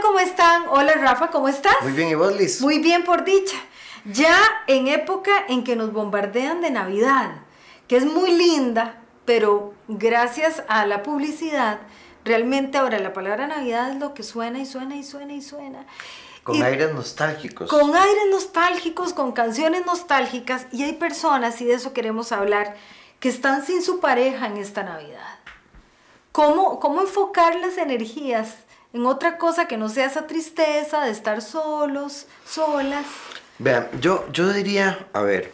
¿cómo están? Hola, Rafa, ¿cómo estás? Muy bien, ¿y vos, Liz? Muy bien, por dicha. Ya en época en que nos bombardean de Navidad, que es muy linda, pero gracias a la publicidad, realmente ahora la palabra Navidad es lo que suena y suena y suena y suena. Con aires nostálgicos. Con aires nostálgicos, con canciones nostálgicas, y hay personas, y de eso queremos hablar, que están sin su pareja en esta Navidad. ¿Cómo, cómo enfocar las energías? en otra cosa que no sea esa tristeza de estar solos, solas. Vean, yo, yo diría, a ver,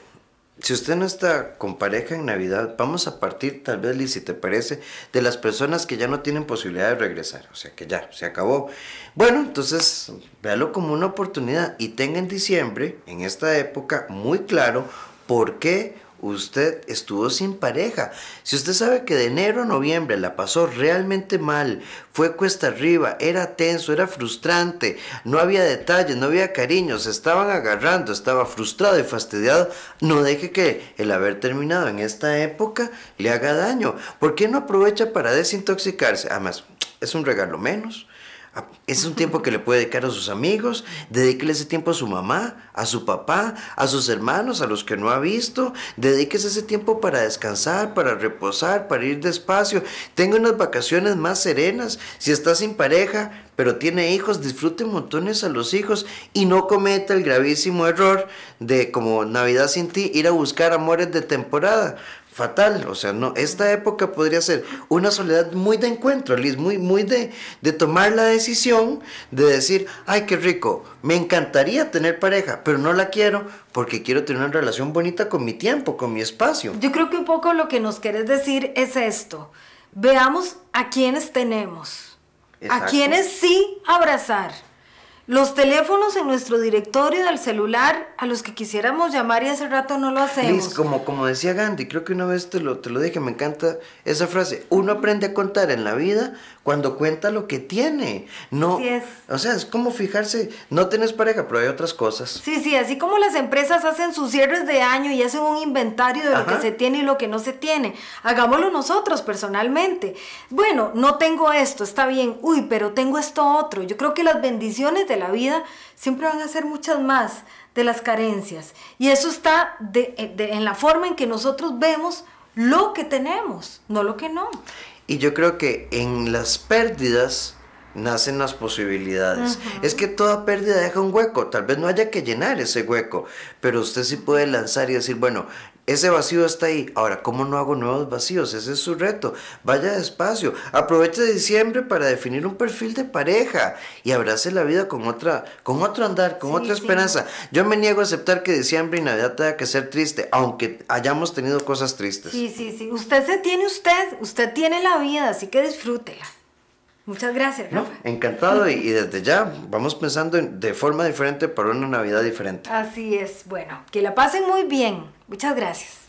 si usted no está con pareja en Navidad, vamos a partir, tal vez, Liz, si te parece, de las personas que ya no tienen posibilidad de regresar. O sea, que ya, se acabó. Bueno, entonces, véalo como una oportunidad y tenga en diciembre, en esta época, muy claro por qué usted estuvo sin pareja. Si usted sabe que de enero a noviembre la pasó realmente mal, fue cuesta arriba, era tenso, era frustrante, no había detalles, no había cariños, se estaban agarrando, estaba frustrado y fastidiado, no deje que el haber terminado en esta época le haga daño. ¿Por qué no aprovecha para desintoxicarse? Además, es un regalo menos. Ah, es un tiempo que le puede dedicar a sus amigos, dedíquele ese tiempo a su mamá, a su papá, a sus hermanos, a los que no ha visto, dedíquese ese tiempo para descansar, para reposar, para ir despacio, tenga unas vacaciones más serenas, si está sin pareja, pero tiene hijos, disfrute montones a los hijos y no cometa el gravísimo error de como Navidad sin ti ir a buscar amores de temporada, fatal. O sea, no, esta época podría ser una soledad muy de encuentro, Liz, muy, muy de, de tomar la decisión de decir, ay, qué rico, me encantaría tener pareja, pero no la quiero porque quiero tener una relación bonita con mi tiempo, con mi espacio. Yo creo que un poco lo que nos querés decir es esto. Veamos a quienes tenemos, a quienes sí abrazar los teléfonos en nuestro directorio del celular a los que quisiéramos llamar y hace rato no lo hacemos. como, como decía Gandhi, creo que una vez te lo, te lo dije, me encanta esa frase. Uno aprende a contar en la vida cuando cuenta lo que tiene. No, es. O sea, es como fijarse, no tienes pareja, pero hay otras cosas. Sí, sí, así como las empresas hacen sus cierres de año y hacen un inventario de lo que se tiene y lo que no se tiene. Hagámoslo nosotros personalmente. Bueno, no tengo esto, está bien. Uy, pero tengo esto otro. Yo creo que las bendiciones de la vida, siempre van a ser muchas más de las carencias. Y eso está eh, en la forma en que nosotros vemos lo que tenemos, no lo que no. Y yo creo que en las pérdidas nacen las posibilidades. Es que toda pérdida deja un hueco, tal vez no haya que llenar ese hueco, pero usted sí puede lanzar y decir, bueno, ese vacío está ahí. Ahora, ¿cómo no hago nuevos vacíos? Ese es su reto. Vaya despacio. Aproveche diciembre para definir un perfil de pareja y abrace la vida con otra, con otro andar, con otra esperanza. Yo me niego a aceptar que diciembre y Navidad tenga que ser triste, aunque hayamos tenido cosas tristes. Sí, sí, sí. Usted se tiene usted, usted tiene la vida, así que disfrútela. Muchas gracias, No, encantado y, desde ya vamos pensando de forma diferente para una Navidad diferente. Así es, bueno, que la pasen muy bien. Muchas gracias.